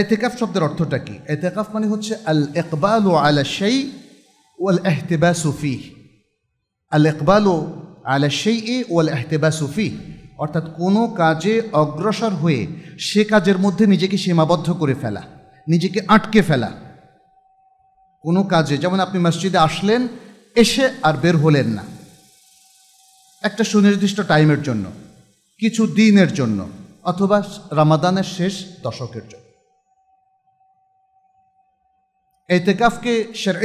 এতেকাফ শব্দের অর্থটা কি এতেকাফ মানে হচ্ছে আল ইকবাল ও আলা সেই আল এহতেবা সুফি আল ইকবাল ও আলা সেই এ আল এহতেবা সুফি অর্থাৎ কোনো কাজে অগ্রসর হয়ে সে কাজের মধ্যে নিজেকে সীমাবদ্ধ করে ফেলা নিজেকে আটকে ফেলা কোনো কাজে যেমন আপনি মসজিদে আসলেন এসে আর বের হলেন না একটা সুনির্দিষ্ট টাইমের জন্য কিছু দিনের জন্য অথবা রামাদানের শেষ দশকের জন্য এতেকাফকে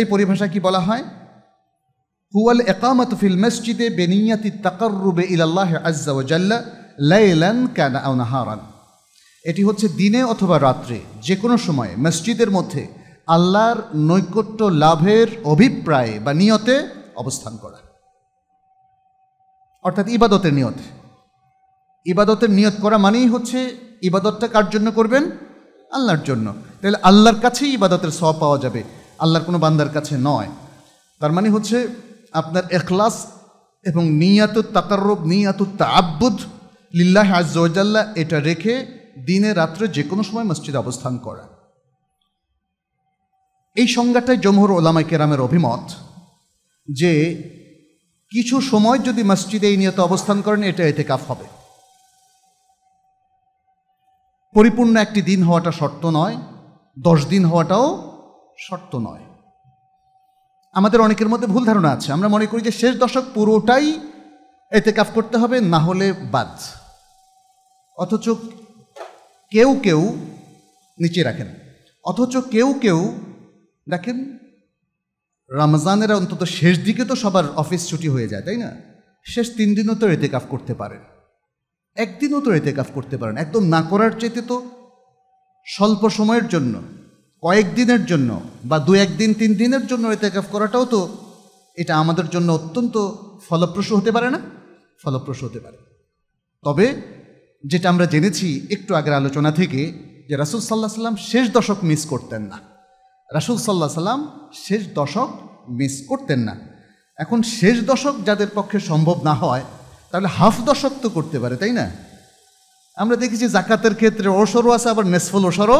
এই পরিভাষা কি বলা হয় হুয়াল একামত ফিল মসজিদে বেনিয়াতি রুবে ইলাল্লাহ আজ্জাওয়াজাল্লা লাইলান কানা আও নাহারান এটি হচ্ছে দিনে অথবা রাত্রে যে কোনো সময়ে মসজিদের মধ্যে আল্লাহর নৈকট্য লাভের অভিপ্রায়ে বা নিয়তে অবস্থান করা অর্থাৎ ইবাদতের নিয়ত ইবাদতের নিয়ত করা মানেই হচ্ছে ইবাদতটা কার জন্য করবেন আল্লাহর জন্য তাহলে আল্লাহর কাছেই ইবাদতের সব পাওয়া যাবে আল্লাহর কোনো বান্দার কাছে নয় তার মানে হচ্ছে আপনার এখলাস এবং নিয়াত তাকারব নিয়াত তাব্বুদ লিল্লাহ আজ্লা এটা রেখে দিনে রাত্রে যে কোনো সময় মসজিদে অবস্থান করা এই সংজ্ঞাটাই জমহর ওলামা কেরামের অভিমত যে কিছু সময় যদি মসজিদে এই নিয়ত অবস্থান করেন এটা এতে কাফ হবে পরিপূর্ণ একটি দিন হওয়াটা শর্ত নয় দশ দিন হওয়াটাও শর্ত নয় আমাদের অনেকের মধ্যে ভুল ধারণা আছে আমরা মনে করি যে শেষ দশক পুরোটাই এতে কাফ করতে হবে না হলে বাদ অথচ কেউ কেউ নিচে রাখেন অথচ কেউ কেউ দেখেন রমজানের অন্তত শেষ দিকে তো সবার অফিস ছুটি হয়ে যায় তাই না শেষ তিন দিনও তো এতে কাফ করতে পারেন একদিনও তো এতে কাফ করতে পারেন একদম না করার চেতে তো স্বল্প সময়ের জন্য কয়েক দিনের জন্য বা দু একদিন তিন দিনের জন্য এতেকাফ করাটাও তো এটা আমাদের জন্য অত্যন্ত ফলপ্রসূ হতে পারে না ফলপ্রসূ হতে পারে তবে যেটা আমরা জেনেছি একটু আগের আলোচনা থেকে যে রাসুল সাল্লাহ সাল্লাম শেষ দশক মিস করতেন না রাসুল সাল্লাহ সাল্লাম শেষ দশক মিস করতেন না এখন শেষ দশক যাদের পক্ষে সম্ভব না হয় তাহলে হাফ দশক তো করতে পারে তাই না আমরা দেখেছি জাকাতের ক্ষেত্রে অসরও আছে আবার নেসফল অসরও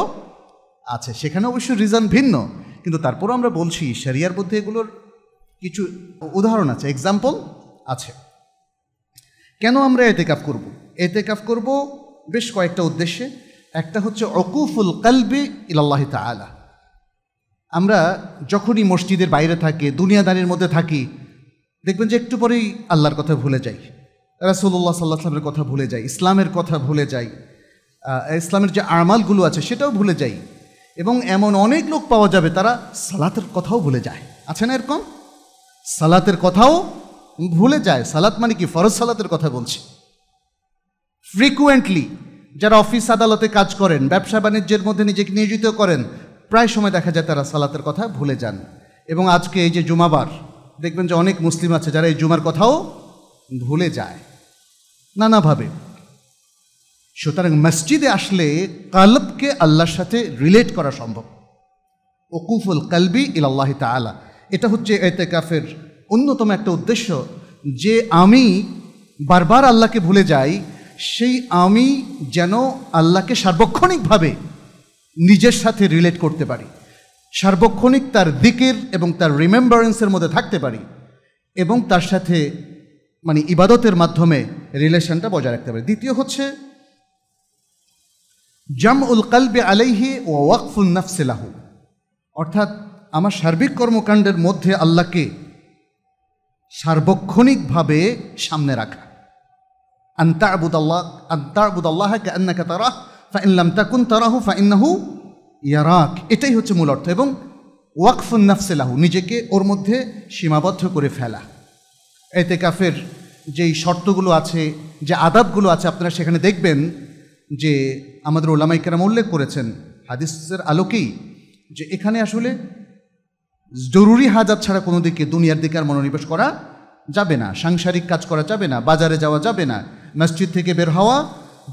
আছে সেখানে অবশ্য রিজন ভিন্ন কিন্তু তারপরও আমরা বলছি শরিয়ার মধ্যে এগুলোর কিছু উদাহরণ আছে এক্সাম্পল আছে কেন আমরা কাপ করব কাপ করব বেশ কয়েকটা উদ্দেশ্যে একটা হচ্ছে অকুফুল কালবি ইল্লাহ তালা আমরা যখনই মসজিদের বাইরে থাকি দুনিয়াদারির মধ্যে থাকি দেখবেন যে একটু পরেই আল্লাহর কথা ভুলে যাই রাসুল্লাহ সাল্লাহ সাল্লামের কথা ভুলে যাই ইসলামের কথা ভুলে যাই ইসলামের যে আরমালগুলো আছে সেটাও ভুলে যাই এবং এমন অনেক লোক পাওয়া যাবে তারা সালাতের কথাও ভুলে যায় আছে না এরকম সালাতের কথাও ভুলে যায় সালাত মানে কি ফরজ সালাতের কথা বলছি ফ্রিকুয়েন্টলি যারা অফিস আদালতে কাজ করেন ব্যবসা বাণিজ্যের মধ্যে নিজেকে নিয়োজিত করেন প্রায় সময় দেখা যায় তারা সালাতের কথা ভুলে যান এবং আজকে এই যে জুমাবার দেখবেন যে অনেক মুসলিম আছে যারা এই জুমার কথাও ভুলে যায় নানাভাবে সুতরাং মসজিদে আসলে কালবকে আল্লাহর সাথে রিলেট করা সম্ভব ওকুফুল কালবি ইল আল্লাহ তালা এটা হচ্ছে এতেকাফের অন্যতম একটা উদ্দেশ্য যে আমি বারবার আল্লাহকে ভুলে যাই সেই আমি যেন আল্লাহকে সার্বক্ষণিকভাবে নিজের সাথে রিলেট করতে পারি সার্বক্ষণিক তার দিকের এবং তার রিমেম্বারেন্সের মধ্যে থাকতে পারি এবং তার সাথে মানে ইবাদতের মাধ্যমে রিলেশনটা বজায় রাখতে পারে দ্বিতীয় হচ্ছে জাম উল কালবে আলাইহি ও ওয়াকফুল নাফসিলাহু অর্থাৎ আমার সার্বিক কর্মকাণ্ডের মধ্যে আল্লাহকে সার্বক্ষণিকভাবে সামনে রাখা আন্তা আবুদ আল্লাহ আন্তা আবুদ আল্লাহ কান্নাকে তারা ফাইনলাম তাকুন ইয়ারাক এটাই হচ্ছে মূল অর্থ এবং ওয়াকফুল নাফসেলাহু নিজেকে ওর মধ্যে সীমাবদ্ধ করে ফেলা এতে কাফের যেই শর্তগুলো আছে যে আদাবগুলো আছে আপনারা সেখানে দেখবেন যে আমাদের ওলামাইকেরাম উল্লেখ করেছেন হাদিসের আলোকেই যে এখানে আসলে জরুরি হাজাত ছাড়া কোনো দিকে দুনিয়ার দিকে আর মনোনিবেশ করা যাবে না সাংসারিক কাজ করা যাবে না বাজারে যাওয়া যাবে না মসজিদ থেকে বের হওয়া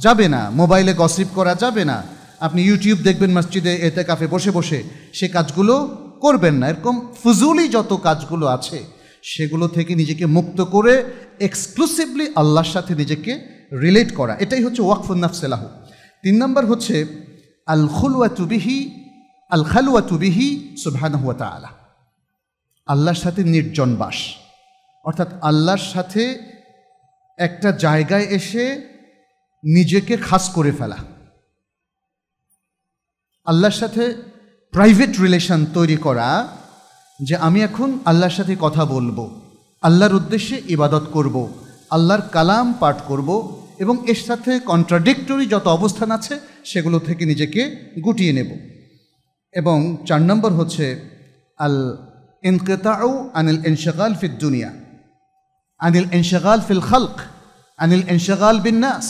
যাবে না মোবাইলে গসিপ করা যাবে না আপনি ইউটিউব দেখবেন মসজিদে এতে কাফে বসে বসে সে কাজগুলো করবেন না এরকম ফুজুলি যত কাজগুলো আছে সেগুলো থেকে নিজেকে মুক্ত করে এক্সক্লুসিভলি আল্লাহর সাথে নিজেকে রিলেট করা এটাই হচ্ছে ওয়াকফুন্নাফ সেলাহ তিন নম্বর হচ্ছে আল খুলুয়া তুবিহি আল খালুয়া তুবিহি সুবহানাহুয়া তালা আল্লাহর সাথে নির্জন বাস অর্থাৎ আল্লাহর সাথে একটা জায়গায় এসে নিজেকে খাস করে ফেলা আল্লাহর সাথে প্রাইভেট রিলেশন তৈরি করা যে আমি এখন আল্লাহর সাথে কথা বলবো আল্লাহর উদ্দেশ্যে ইবাদত করব। আল্লাহর কালাম পাঠ করব এবং এর সাথে কন্ট্রাডিক্টরি যত অবস্থান আছে সেগুলো থেকে নিজেকে গুটিয়ে নেব এবং চার নম্বর হচ্ছে আল ইনকেতাউ আনিল ইনশাকাল ফিদ দুনিয়া আনিল ইনশাকাল ফিল খালক আনিল ইনশাকাল বিন্যাস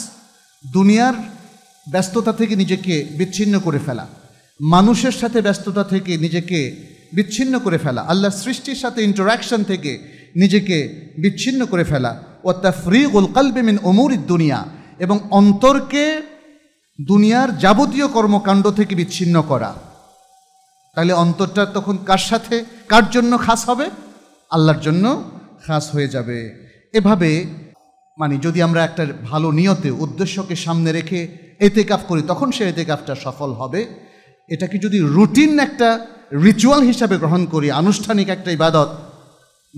দুনিয়ার ব্যস্ততা থেকে নিজেকে বিচ্ছিন্ন করে ফেলা মানুষের সাথে ব্যস্ততা থেকে নিজেকে বিচ্ছিন্ন করে ফেলা আল্লাহর সৃষ্টির সাথে ইন্টারাকশন থেকে নিজেকে বিচ্ছিন্ন করে ফেলা ও তা ফ্রি গোলকালবেমিন অমরিত দুনিয়া এবং অন্তরকে দুনিয়ার যাবতীয় কর্মকাণ্ড থেকে বিচ্ছিন্ন করা তাহলে অন্তরটা তখন কার সাথে কার জন্য খাস হবে আল্লাহর জন্য খাস হয়ে যাবে এভাবে মানে যদি আমরা একটা ভালো নিয়তে উদ্দেশ্যকে সামনে রেখে এতেকাফ করি তখন সে এতেকাফটা সফল হবে এটাকে যদি রুটিন একটা রিচুয়াল হিসাবে গ্রহণ করি আনুষ্ঠানিক একটা ইবাদত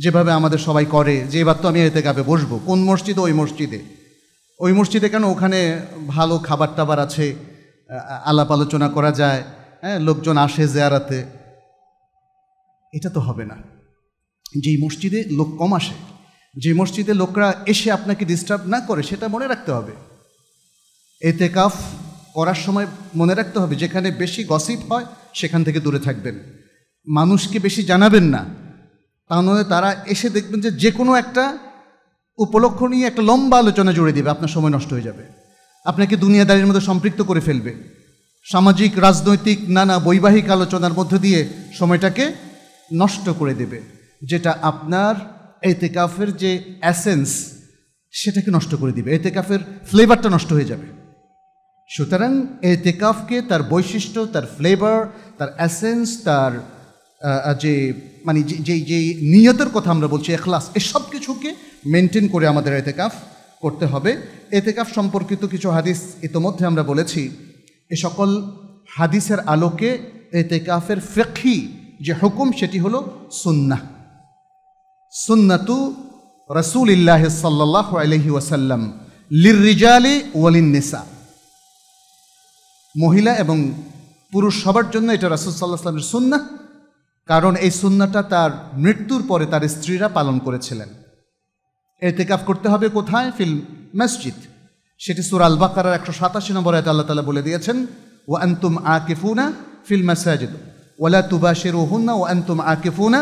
যেভাবে আমাদের সবাই করে যে এবার তো আমি এতে কাপে বসবো কোন মসজিদে ওই মসজিদে ওই মসজিদে কেন ওখানে ভালো খাবার টাবার আছে আলাপ আলোচনা করা যায় হ্যাঁ লোকজন আসে জেয়ারাতে এটা তো হবে না যেই মসজিদে লোক কম আসে যে মসজিদে লোকরা এসে আপনাকে ডিস্টার্ব না করে সেটা মনে রাখতে হবে এতে কাফ করার সময় মনে রাখতে হবে যেখানে বেশি গসিপ হয় সেখান থেকে দূরে থাকবেন মানুষকে বেশি জানাবেন না তা নয় তারা এসে দেখবেন যে যে কোনো একটা উপলক্ষ নিয়ে একটা লম্বা আলোচনা জুড়ে দেবে আপনার সময় নষ্ট হয়ে যাবে আপনাকে দুনিয়াদারির মধ্যে সম্পৃক্ত করে ফেলবে সামাজিক রাজনৈতিক নানা বৈবাহিক আলোচনার মধ্য দিয়ে সময়টাকে নষ্ট করে দেবে যেটা আপনার এতেকাফের যে অ্যাসেন্স সেটাকে নষ্ট করে দিবে এতেকাফের ফ্লেভারটা নষ্ট হয়ে যাবে সুতরাং এতেকাফকে তার বৈশিষ্ট্য তার ফ্লেভার তার অ্যাসেন্স তার যে মানে যে যে নিয়তের কথা আমরা বলছি এখলাস এসব কিছুকে মেনটেন করে আমাদের এতেকাফ করতে হবে এতেকাফ সম্পর্কিত কিছু হাদিস ইতোমধ্যে আমরা বলেছি এ সকল হাদিসের আলোকে এতেকাফের ফেকি যে হুকুম সেটি হলো সুন্না সুন্নাতু রসুল ইল্লাহ সাল্লাহ আলহি ওয়াসাল্লাম লির রিজালি ওয়ালিন নিসা মহিলা এবং পুরুষ সবার জন্য এটা রাসুল সাল্লাহ সাল্লামের সুন্না কারণ এই সুন্নাটা তার মৃত্যুর পরে তার স্ত্রীরা পালন করেছিলেন এতেকাফ করতে হবে কোথায় ফিল্ম মসজিদ সেটি সুরাল বাকার একশো সাতাশি নম্বর আয়তে আল্লাহ তালা বলে দিয়েছেন ও আন্তুম আকিফুনা ফিল মাসাজিদ ওলা তুবাশের ওহুনা ও আন্তুম আকিফুনা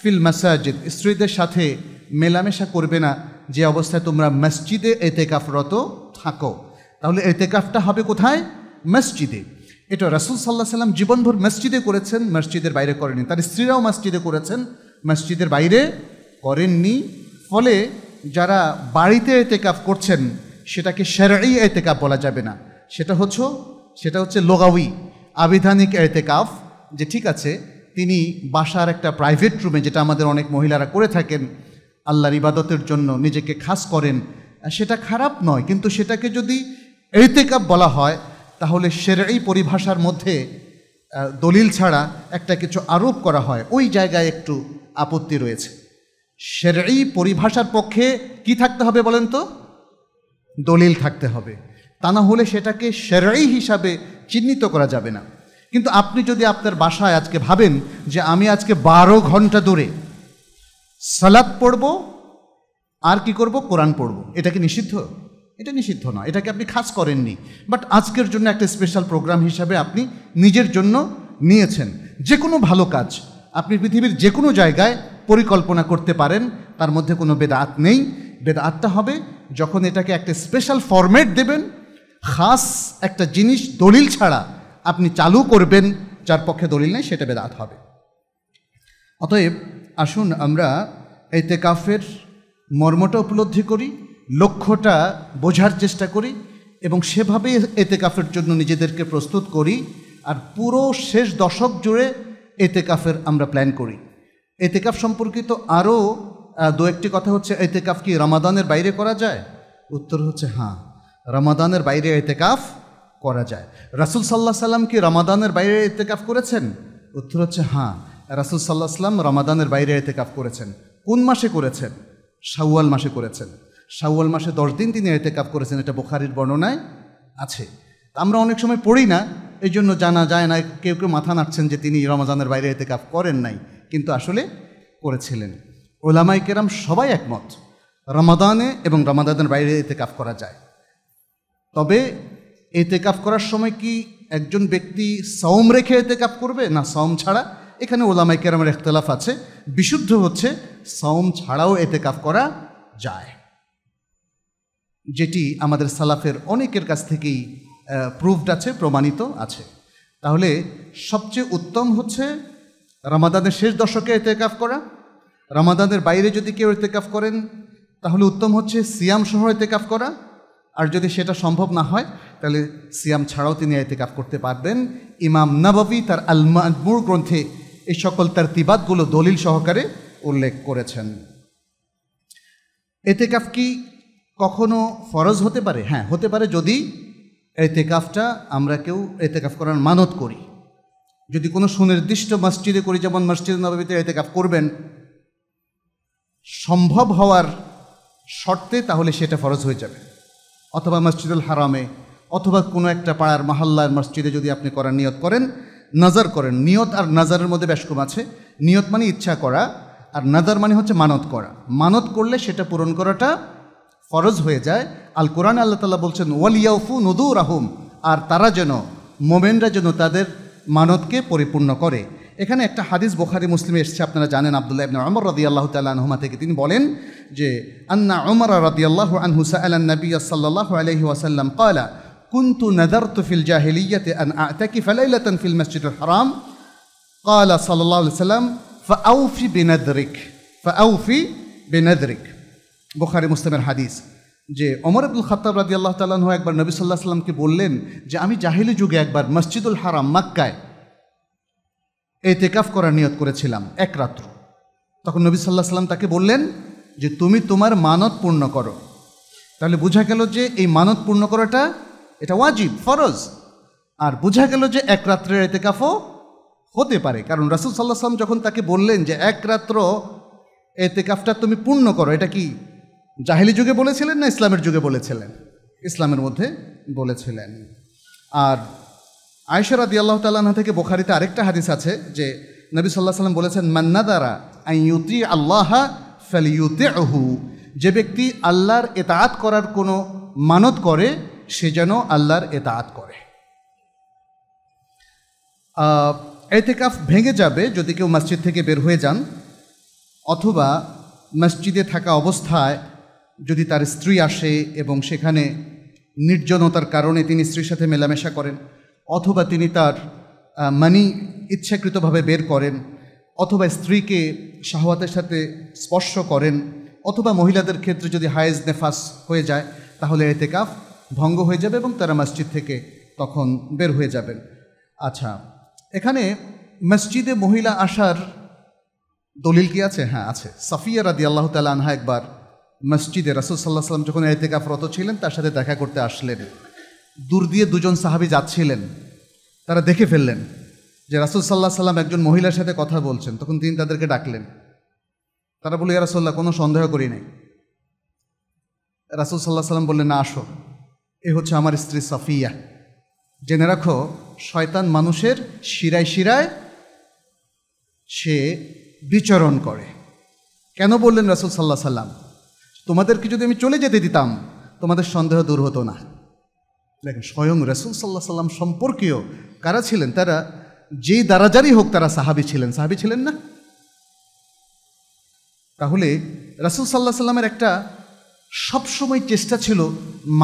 ফিল মাসাজিদ স্ত্রীদের সাথে মেলামেশা করবে না যে অবস্থায় তোমরা মসজিদে এতেকাফরত থাকো তাহলে এতেকাফটা হবে কোথায় মসজিদে এটা রাসুল সাল্লাহ সাল্লাম জীবনভর মসজিদে করেছেন মসজিদের বাইরে করেনি তার স্ত্রীরাও মসজিদে করেছেন মসজিদের বাইরে করেননি ফলে যারা বাড়িতে এতেকাফ করছেন সেটাকে সেরাই এতেকাফ বলা যাবে না সেটা হচ্ছে সেটা হচ্ছে লোগাউই আবিধানিক এতেকাফ যে ঠিক আছে তিনি বাসার একটা প্রাইভেট রুমে যেটা আমাদের অনেক মহিলারা করে থাকেন আল্লাহর ইবাদতের জন্য নিজেকে খাস করেন সেটা খারাপ নয় কিন্তু সেটাকে যদি এতেকাপ বলা হয় তাহলে সেরেই পরিভাষার মধ্যে দলিল ছাড়া একটা কিছু আরোপ করা হয় ওই জায়গায় একটু আপত্তি রয়েছে সেরেই পরিভাষার পক্ষে কি থাকতে হবে বলেন তো দলিল থাকতে হবে তা না হলে সেটাকে সেরাই হিসাবে চিহ্নিত করা যাবে না কিন্তু আপনি যদি আপনার বাসায় আজকে ভাবেন যে আমি আজকে বারো ঘন্টা দূরে সালাদ পড়ব আর কি করব কোরআন পড়ব এটা কি নিষিদ্ধ এটা নিষিদ্ধ নয় এটাকে আপনি খাস করেননি বাট আজকের জন্য একটা স্পেশাল প্রোগ্রাম হিসাবে আপনি নিজের জন্য নিয়েছেন যে কোনো ভালো কাজ আপনি পৃথিবীর যে কোনো জায়গায় পরিকল্পনা করতে পারেন তার মধ্যে কোনো বেদাত নেই বেদাতটা হবে যখন এটাকে একটা স্পেশাল ফরম্যাট দেবেন খাস একটা জিনিস দলিল ছাড়া আপনি চালু করবেন যার পক্ষে দলিল নেই সেটা বেদাত হবে অতএব আসুন আমরা এতে কাফের মর্মটা উপলব্ধি করি লক্ষ্যটা বোঝার চেষ্টা করি এবং সেভাবেই এতে কাফের জন্য নিজেদেরকে প্রস্তুত করি আর পুরো শেষ দশক জুড়ে এতে কাফের আমরা প্ল্যান করি এতে কাফ সম্পর্কিত আরও দু একটি কথা হচ্ছে এতে কাফ কি রামাদানের বাইরে করা যায় উত্তর হচ্ছে হ্যাঁ রামাদানের বাইরে এতে কাফ করা যায় রাসুল সাল্লাহ সাল্লাম কি রামাদানের বাইরে এতেকাফ করেছেন উত্তর হচ্ছে হ্যাঁ রাসুল সাল্লাহ সাল্লাম রামাদানের বাইরে এতেকাফ করেছেন কোন মাসে করেছেন শাওয়াল মাসে করেছেন শাওয়াল মাসে দশ দিন তিনি এতে কাপ করেছেন এটা বোখারির বর্ণনায় আছে আমরা অনেক সময় পড়ি না এই জন্য জানা যায় না কেউ কেউ মাথা নাড়ছেন যে তিনি রমাজানের বাইরে এতে কাপ করেন নাই কিন্তু আসলে করেছিলেন ওলামাই কেরাম সবাই একমত রমাদানে এবং রমাদানের বাইরে এতে কাপ করা যায় তবে এতে কাপ করার সময় কি একজন ব্যক্তি সাওম রেখে এতে কাপ করবে না সাওম ছাড়া এখানে ওলামাই কেরামের একতলাফ আছে বিশুদ্ধ হচ্ছে সাওম ছাড়াও এতে কাপ করা যায় যেটি আমাদের সালাফের অনেকের কাছ থেকেই প্রুভড আছে প্রমাণিত আছে তাহলে সবচেয়ে উত্তম হচ্ছে রামাদানের শেষ দশকে এতেকাফ করা রামাদানের বাইরে যদি কেউ এতেকাফ করেন তাহলে উত্তম হচ্ছে সিয়াম সহ এতেকাফ করা আর যদি সেটা সম্ভব না হয় তাহলে সিয়াম ছাড়াও তিনি এতেকাফ করতে পারবেন ইমাম নাবাবি তার আলমুর গ্রন্থে এই সকল তার তিবাদগুলো দলিল সহকারে উল্লেখ করেছেন এতেকাফ কি কখনো ফরজ হতে পারে হ্যাঁ হতে পারে যদি এতেকাফটা আমরা কেউ এতেকাফ করার মানত করি যদি কোনো সুনির্দিষ্ট মসজিদে করি যেমন মসজিদ নবাবিতে এতেকাফ করবেন সম্ভব হওয়ার শর্তে তাহলে সেটা ফরজ হয়ে যাবে অথবা মসজিদুল হারামে অথবা কোনো একটা পাড়ার মাহাল্লার মসজিদে যদি আপনি করার নিয়ত করেন নজর করেন নিয়ত আর নজরের মধ্যে ব্যাসকম আছে নিয়ত মানে ইচ্ছা করা আর নাজার মানে হচ্ছে মানত করা মানত করলে সেটা পূরণ করাটা ফরজ হয়ে যায় আল কোরআন আল্লাহ তালা বলছেন ওয়ালিয়াউফু নদু রাহুম আর তারা যেন মোমেনরা যেন তাদের মানতকে পরিপূর্ণ করে এখানে একটা হাদিস বোখারি মুসলিম এসছে আপনারা জানেন আবদুল্লাহ ইবনে অমর রদি আল্লাহ তাল্লাহমা থেকে তিনি বলেন যে আন্না অমর রদি আল্লাহ হুস আল্লাহ নবী সাল্লাহ আলহি ওয়াসাল্লাম কয়লা কুন্তু নদর তুফিল জাহিলিয়াতে আন আতাকি ফালাইলাতন ফিল মসজিদ হারাম قال সাল্লাহ সাল্লাম ফ আউফি فأوفي ফ আউফি بنذرك বোখারি মুসলিমের হাদিস যে অমর আব্দুল খাতাব রাজি আল্লাহ তাল্লাহ একবার নবী সাল্লাহ সাল্লামকে বললেন যে আমি জাহিলি যুগে একবার মসজিদুল হারাম মাক্কায় এই তেকাফ করার নিয়ত করেছিলাম এক রাত্র তখন নবী সাল্লাহ সাল্লাম তাকে বললেন যে তুমি তোমার মানত পূর্ণ করো তাহলে বোঝা গেল যে এই মানত পূর্ণ করাটা এটা ওয়াজিব ফরজ আর বোঝা গেল যে এক রাত্রের এতেকাফও হতে পারে কারণ রাসুল সাল্লাহ সাল্লাম যখন তাকে বললেন যে এক রাত্র এতেকাফটা তুমি পূর্ণ করো এটা কি জাহিলি যুগে বলেছিলেন না ইসলামের যুগে বলেছিলেন ইসলামের মধ্যে বলেছিলেন আর আয়সার আদি আল্লাহ তাল্লাহ থেকে বোখারিতে আরেকটা হাদিস আছে যে নবী সাল্লাহ সাল্লাম বলেছেন মান্নাদারা আইয়ুতি আল্লাহ ফ্যালিউতে আহু যে ব্যক্তি আল্লাহর এতায়াত করার কোনো মানত করে সে যেন আল্লাহর এতায়াত করে এতেকাফ ভেঙে যাবে যদি কেউ মসজিদ থেকে বের হয়ে যান অথবা মসজিদে থাকা অবস্থায় যদি তার স্ত্রী আসে এবং সেখানে নির্জনতার কারণে তিনি স্ত্রীর সাথে মেলামেশা করেন অথবা তিনি তার মানি ইচ্ছাকৃতভাবে বের করেন অথবা স্ত্রীকে শাহওয়াতের সাথে স্পর্শ করেন অথবা মহিলাদের ক্ষেত্রে যদি হায়েজ নেফাস হয়ে যায় তাহলে এতে কাফ ভঙ্গ হয়ে যাবে এবং তারা মসজিদ থেকে তখন বের হয়ে যাবেন আচ্ছা এখানে মসজিদে মহিলা আসার দলিল কি আছে হ্যাঁ আছে সাফিয়া রাদি আল্লাহ তালা আনহা একবার মসজিদে রাসুল সাল্লাহ সাল্লাম যখন এতেকাফরত ছিলেন তার সাথে দেখা করতে আসলেন দূর দিয়ে দুজন সাহাবি যাচ্ছিলেন তারা দেখে ফেললেন যে রাসুল সাল্লাহ সাল্লাম একজন মহিলার সাথে কথা বলছেন তখন তিনি তাদেরকে ডাকলেন তারা বলল ইয়া কোনো সন্দেহ করি নাই রাসুল সাল্লাহ সাল্লাম বললেন না আসো এ হচ্ছে আমার স্ত্রী সাফিয়া জেনে রাখো শয়তান মানুষের শিরায় শিরায় সে বিচরণ করে কেন বললেন রাসুল সাল্লাহ সাল্লাম তোমাদেরকে যদি আমি চলে যেতে দিতাম তোমাদের সন্দেহ দূর হতো না দেখেন স্বয়ং রসুল সাল্লাহ সাল্লাম সম্পর্কীয় কারা ছিলেন তারা যেই দারাজারই হোক তারা সাহাবি ছিলেন সাহাবি ছিলেন না তাহলে রাসুল সাল্লাহ সাল্লামের একটা সবসময় চেষ্টা ছিল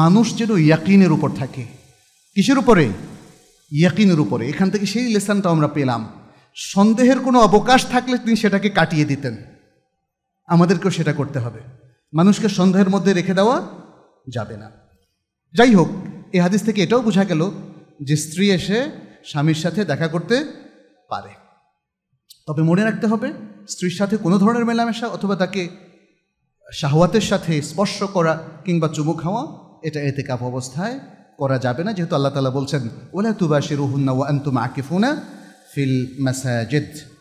মানুষ যেন ইয়াকিনের উপর থাকে কিসের উপরে ইয়াকিনের উপরে এখান থেকে সেই লেসানটা আমরা পেলাম সন্দেহের কোনো অবকাশ থাকলে তিনি সেটাকে কাটিয়ে দিতেন আমাদেরকেও সেটা করতে হবে মানুষকে সন্দেহের মধ্যে রেখে দেওয়া যাবে না যাই হোক এ হাদিস থেকে এটাও বোঝা গেল যে স্ত্রী এসে স্বামীর সাথে দেখা করতে পারে তবে মনে রাখতে হবে স্ত্রীর সাথে কোনো ধরনের মেলামেশা অথবা তাকে শাহওয়াতের সাথে স্পর্শ করা কিংবা চুমু খাওয়া এটা এতে কাপ অবস্থায় করা যাবে না যেহেতু আল্লাহ তালা বলছেন ওলা তুবাশি রুহুন্না ওয়া আন্তুম আকিফুনা ফিল মাসাজেদ